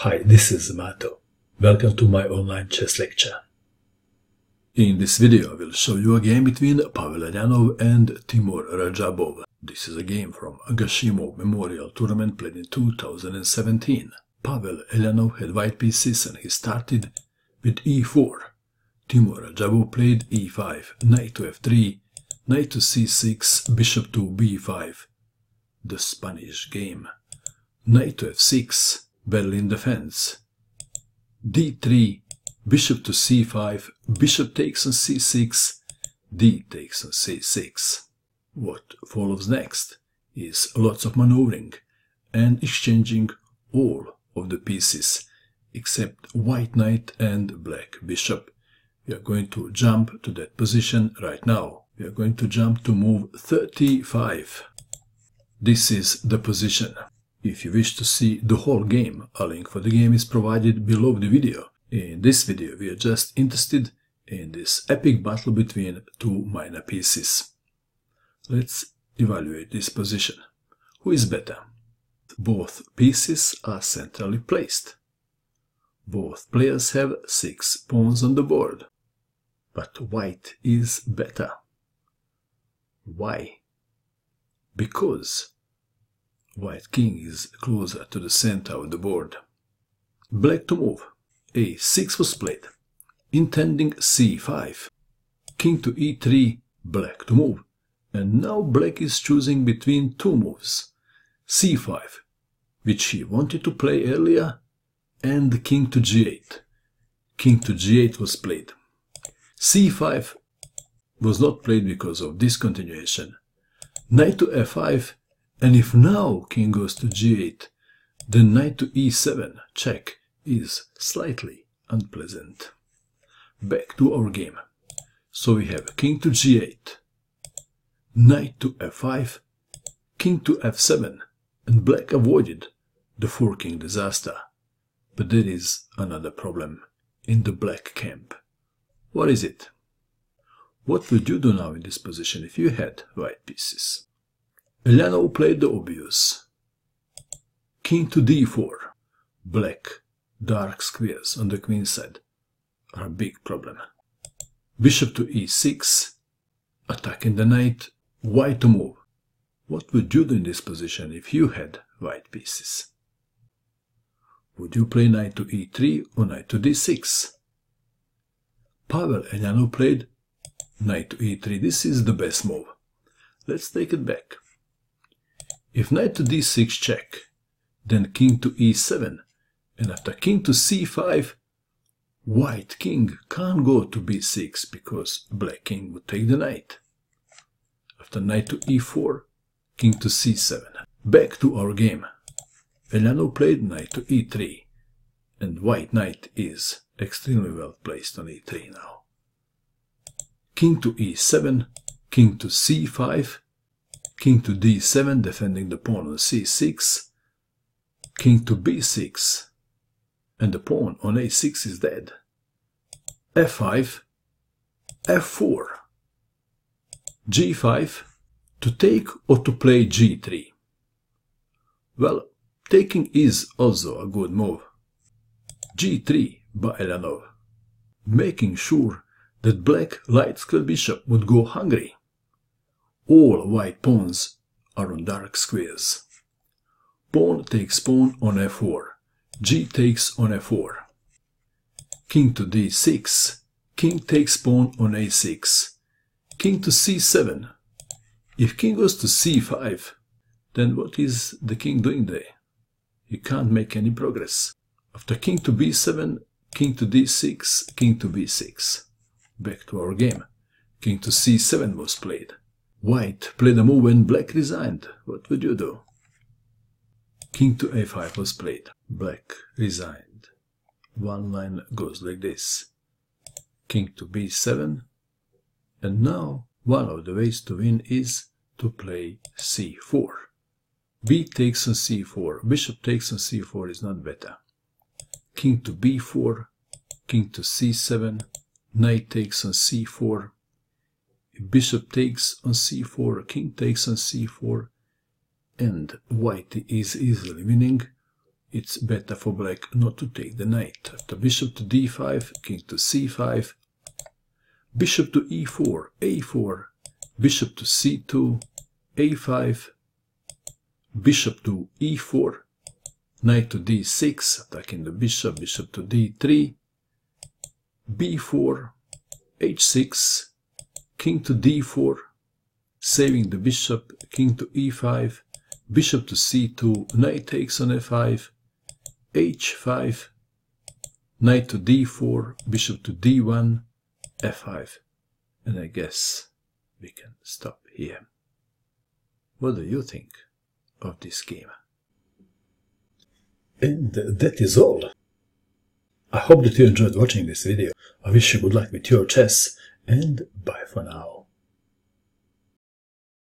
Hi, this is Mato. Welcome to my online chess lecture. In this video I will show you a game between Pavel Aryanov and Timur Rajabov. This is a game from Agashimo Memorial Tournament played in 2017. Pavel Elyanov had white pieces and he started with e4. Timur Rajabov played e5, knight to f3, knight to c6, bishop to b5. The Spanish game. Knight to f6, Berlin Defense. d3, bishop to c5, bishop takes on c6, d takes on c6. What follows next is lots of maneuvering and exchanging all of the pieces except white knight and black bishop. We are going to jump to that position right now. We are going to jump to move 35. This is the position. If you wish to see the whole game, a link for the game is provided below the video. In this video we are just interested in this epic battle between two minor pieces. Let's evaluate this position. Who is better? Both pieces are centrally placed. Both players have six pawns on the board. But white is better. Why? Because White king is closer to the center of the board. Black to move. A6 was played. Intending c5. King to e3, black to move. And now black is choosing between two moves. c5, which he wanted to play earlier, and king to g8. King to g8 was played. c5 was not played because of discontinuation. Knight to f5 and if now king goes to g8, then knight to e7 check is slightly unpleasant. Back to our game. So we have king to g8, knight to f5, king to f7, and black avoided the four king disaster. But there is another problem in the black camp. What is it? What would you do now in this position if you had white pieces? Leno played the obvious. King to d4. Black. Dark squares on the queen's side are a big problem. Bishop to e6. Attacking the knight. White to move. What would you do in this position if you had white pieces? Would you play knight to e3 or knight to d6? Pavel and played knight to e3. This is the best move. Let's take it back. If knight to d6 check, then king to e7, and after king to c5, white king can't go to b6 because black king would take the knight. After knight to e4, king to c7. Back to our game. Elano played knight to e3, and white knight is extremely well placed on e3 now. King to e7, king to c5, king to d7, defending the pawn on c6, king to b6, and the pawn on a6 is dead. f5, f4, g5, to take or to play g3. Well, taking is also a good move. g3 by Elanov, making sure that black light-scale bishop would go hungry. All white pawns are on dark squares. Pawn takes pawn on f4. G takes on f4. King to d6. King takes pawn on a6. King to c7. If king goes to c5, then what is the king doing there? He can't make any progress. After king to b7, king to d6, king to b6. Back to our game. King to c7 was played. White played a move when black resigned. What would you do? King to a5 was played. Black resigned. One line goes like this. King to b7. And now one of the ways to win is to play c4. b takes on c4. Bishop takes on c4 is not better. King to b4. King to c7. Knight takes on c4 bishop takes on c4, king takes on c4, and white is easily winning. It's better for black not to take the knight. After bishop to d5, king to c5, bishop to e4, a4, bishop to c2, a5, bishop to e4, knight to d6, attacking the bishop, bishop to d3, b4, h6, king to d4, saving the bishop, king to e5, bishop to c2, knight takes on f5, h5, knight to d4, bishop to d1, f5. And I guess we can stop here. What do you think of this game? And that is all. I hope that you enjoyed watching this video. I wish you good luck with your chess and bye for now.